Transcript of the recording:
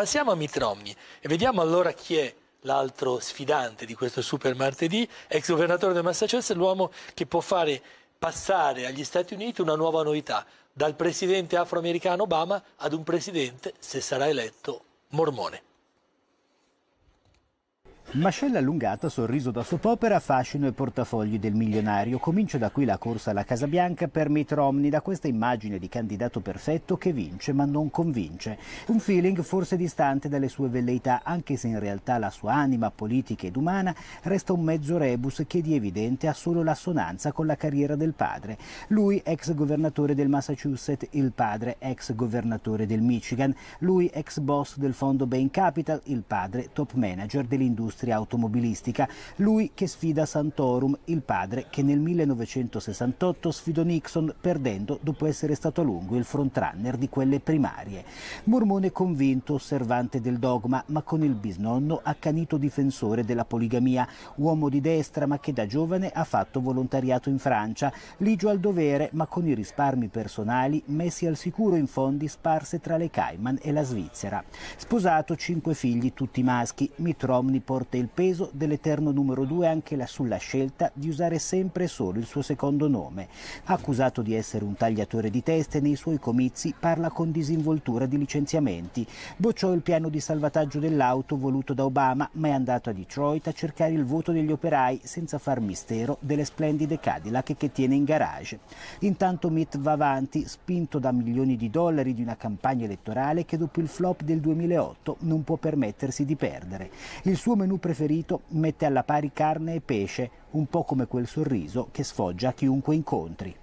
Passiamo a Mitt Romney e vediamo allora chi è l'altro sfidante di questo super martedì, ex governatore del Massachusetts, l'uomo che può fare passare agli Stati Uniti una nuova novità, dal presidente afroamericano Obama ad un presidente, se sarà eletto, mormone. Mascella allungata, sorriso da soppopera, fascino e portafogli del milionario. Comincia da qui la corsa alla Casa Bianca per Mitt Romney, da questa immagine di candidato perfetto che vince ma non convince. Un feeling forse distante dalle sue velleità, anche se in realtà la sua anima politica ed umana resta un mezzo rebus che di evidente ha solo l'assonanza con la carriera del padre. Lui ex governatore del Massachusetts, il padre ex governatore del Michigan, lui ex boss del fondo Bain Capital, il padre top manager dell'industria industria automobilistica, lui che sfida Santorum, il padre che nel 1968 sfidò Nixon perdendo dopo essere stato a lungo il frontrunner di quelle primarie. Mormone convinto, osservante del dogma, ma con il bisnonno accanito difensore della poligamia, uomo di destra ma che da giovane ha fatto volontariato in Francia, ligio al dovere ma con i risparmi personali messi al sicuro in fondi sparse tra le Cayman e la Svizzera. Sposato, cinque figli, tutti maschi, Mitromni porta Forte il peso dell'eterno numero 2 anche sulla scelta di usare sempre e solo il suo secondo nome. Accusato di essere un tagliatore di teste, nei suoi comizi parla con disinvoltura di licenziamenti. Bocciò il piano di salvataggio dell'auto voluto da Obama, ma è andato a Detroit a cercare il voto degli operai senza far mistero delle splendide Cadillac che tiene in garage. Intanto Mitt va avanti, spinto da milioni di dollari di una campagna elettorale che dopo il flop del 2008 non può permettersi di perdere. Il suo menù preferito mette alla pari carne e pesce, un po' come quel sorriso che sfoggia chiunque incontri.